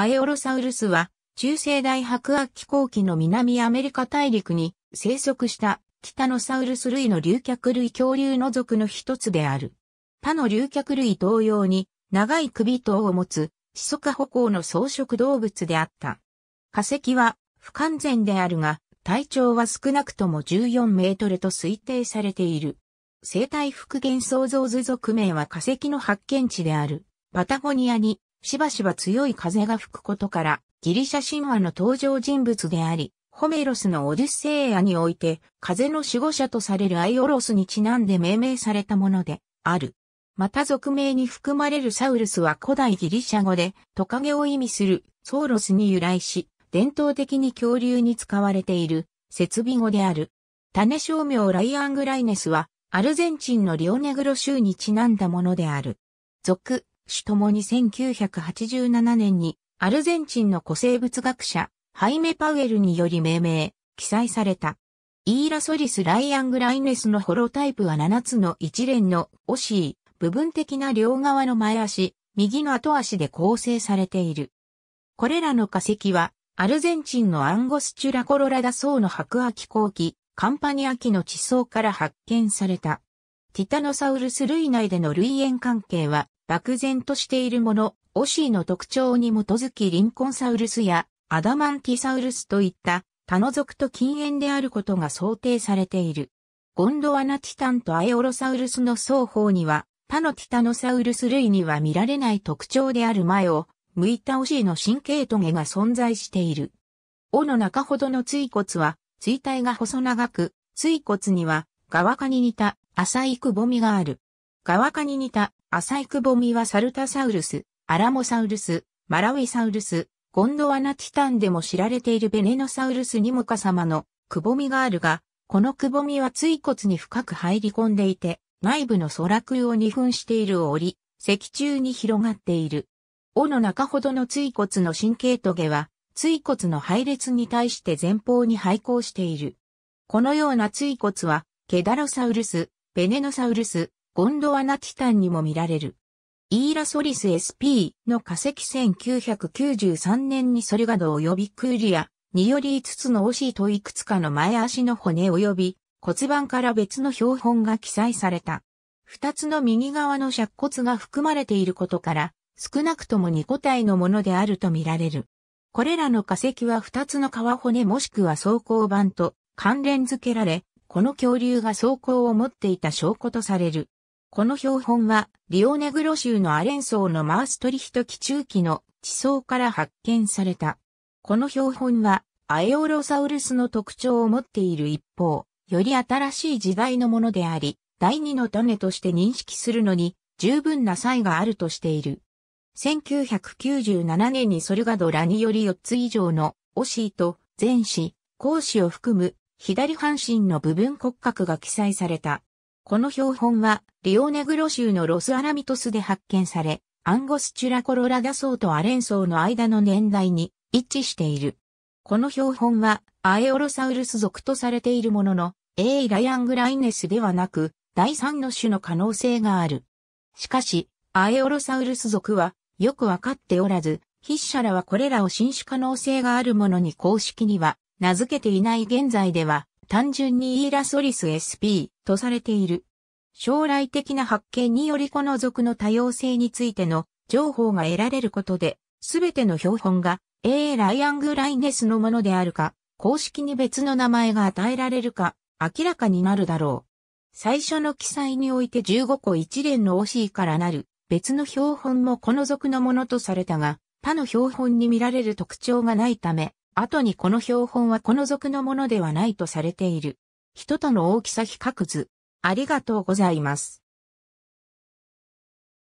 アエオロサウルスは、中世代白亜紀後期の南アメリカ大陸に生息した北のサウルス類の竜脚類恐竜の族の一つである。他の竜脚類同様に長い首等を持つ四足歩行の草食動物であった。化石は不完全であるが、体長は少なくとも14メートルと推定されている。生態復元創造図族名は化石の発見地である。パタゴニアにしばしば強い風が吹くことから、ギリシャ神話の登場人物であり、ホメロスのオデュッセイアにおいて、風の守護者とされるアイオロスにちなんで命名されたもので、ある。また俗名に含まれるサウルスは古代ギリシャ語で、トカゲを意味するソーロスに由来し、伝統的に恐竜に使われている、設備語である。種商名ライアングライネスは、アルゼンチンのリオネグロ州にちなんだものである。俗、主ともに1987年にアルゼンチンの古生物学者ハイメ・パウエルにより命名、記載された。イーラソリス・ライアングライネスのホロタイプは7つの一連のオシー、部分的な両側の前足、右の後足で構成されている。これらの化石は、アルゼンチンのアンゴスチュラコロラダ層の白亜紀後期、カンパニア紀の地層から発見された。ティタノサウルス類内での類縁関係は、漠然としているもの、オシーの特徴に基づきリンコンサウルスやアダマンティサウルスといった他の属と禁煙であることが想定されている。ゴンドアナティタンとアエオロサウルスの双方には、他のティタノサウルス類には見られない特徴である前を、向いたオシーの神経ゲが存在している。尾の中ほどの椎骨は、椎体が細長く、椎骨には、側下に似た浅いくぼみがある。川下に似た浅いくぼみはサルタサウルス、アラモサウルス、マラウイサウルス、ゴンドワナティタンでも知られているベネノサウルスにもかさまのくぼみがあるが、このくぼみは椎骨に深く入り込んでいて、内部の空空を二分している折、脊柱に広がっている。尾の中ほどの椎骨の神経棘は、椎骨の配列に対して前方に配行している。このような椎骨は、ケダロサウルス、ベネノサウルス、ゴンドワナチタンにも見られる。イーラソリス SP の化石1993年にソルガド及びクーリアにより5つのオシといくつかの前足の骨及び骨盤から別の標本が記載された。2つの右側の尺骨が含まれていることから少なくとも2個体のものであると見られる。これらの化石は2つの皮骨もしくは装甲板と関連付けられ、この恐竜が装甲を持っていた証拠とされる。この標本は、リオネグロ州のアレンソーのマーストリヒト基中期の地層から発見された。この標本は、アエオロサウルスの特徴を持っている一方、より新しい時代のものであり、第二の種として認識するのに十分な差異があるとしている。1997年にソルガドラにより4つ以上のオシーと前肢、後肢を含む左半身の部分骨格が記載された。この標本はリオネグロ州のロスアラミトスで発見され、アンゴスチュラコロラダ層とアレン層の間の年代に一致している。この標本はアエオロサウルス属とされているものの、エイライアングライネスではなく、第三の種の可能性がある。しかし、アエオロサウルス属はよくわかっておらず、筆者らはこれらを新種可能性があるものに公式には名付けていない現在では単純にイーラソリス SP とされている。将来的な発見によりこの族の多様性についての情報が得られることで、すべての標本が A. ライアングライネスのものであるか、公式に別の名前が与えられるか、明らかになるだろう。最初の記載において15個一連の OC からなる別の標本もこの族のものとされたが、他の標本に見られる特徴がないため、後にこの標本はこの族のものではないとされている。人との大きさ比較図。ありがとうございます。